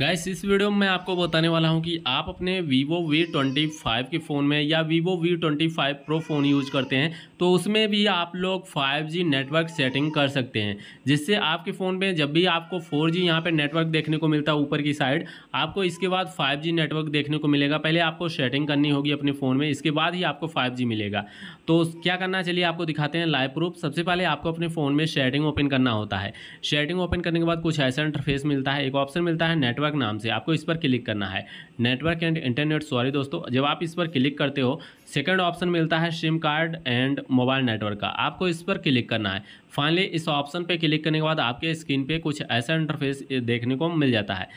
guys इस video में मैं आपको बताने वाला हूं कि आप अपने वीवो वी ट्वेंटी फाइव के फ़ोन में या Vivo V twenty five pro phone use करते हैं तो उसमें भी आप लोग 5G नेटवर्क सेटिंग कर सकते हैं जिससे आपके फ़ोन में जब भी आपको 4G जी यहाँ पर नेटवर्क देखने को मिलता है ऊपर की साइड आपको इसके बाद 5G नेटवर्क देखने को मिलेगा पहले आपको सेटिंग करनी होगी अपने फ़ोन में इसके बाद ही आपको फाइव मिलेगा तो क्या करना चलिए आपको दिखाते हैं लाइव प्रूफ सबसे पहले आपको अपने फ़ोन में शेटिंग ओपन करना होता है शेटिंग ओपन करने के बाद कुछ ऐसा इंटरफेस मिलता है एक ऑप्शन मिलता है नेटवर्क नेटवर्क नाम से आपको इस पर क्लिक करना है नेटवर्क एंड इंटरनेट सॉरी दोस्तों जब आप इस पर क्लिक करते हो सेकंड ऑप्शन मिलता है SIM card and mobile network का आपको इस पर क्लिक करना है फाइनली इस ऑप्शन पे क्लिक करने के बाद आपके स्क्रीन पे कुछ ऐसा इंटरफेस देखने को मिल जाता है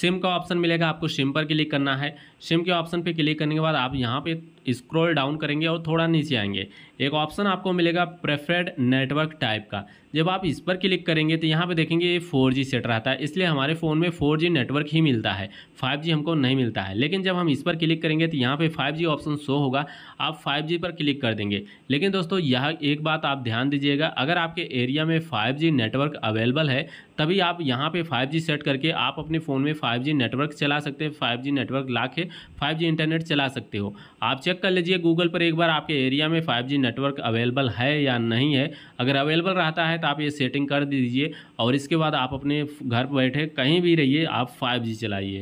सिम का ऑप्शन मिलेगा आपको सिम पर क्लिक करना है सिम के ऑप्शन पे क्लिक करने के बाद आप यहाँ पे स्क्रॉल डाउन करेंगे और थोड़ा नीचे आएंगे एक ऑप्शन आपको मिलेगा प्रेफर्ड नेटवर्क टाइप का जब आप इस पर क्लिक करेंगे तो यहाँ पे देखेंगे ये फोर जी सेट रहता है इसलिए हमारे फ़ोन में फोर जी नेटवर्क ही मिलता है फाइव जी हमको नहीं मिलता है लेकिन जब हम इस पर क्लिक करेंगे तो यहाँ पे फाइव जी ऑप्शन शो होगा आप फाइव जी पर क्लिक कर देंगे लेकिन दोस्तों यह एक बात आप ध्यान दीजिएगा अगर आपके एरिया में फाइव जी नेटवर्क अवेलेबल है तभी आप यहाँ पे 5G सेट करके आप अपने फ़ोन में 5G नेटवर्क चला सकते हैं 5G नेटवर्क ला के फाइव इंटरनेट चला सकते हो आप चेक कर लीजिए गूगल पर एक बार आपके एरिया में 5G नेटवर्क अवेलेबल है या नहीं है अगर अवेलेबल रहता है तो आप ये सेटिंग कर दीजिए और इसके बाद आप अपने घर बैठे कहीं भी रहिए आप फाइव चलाइए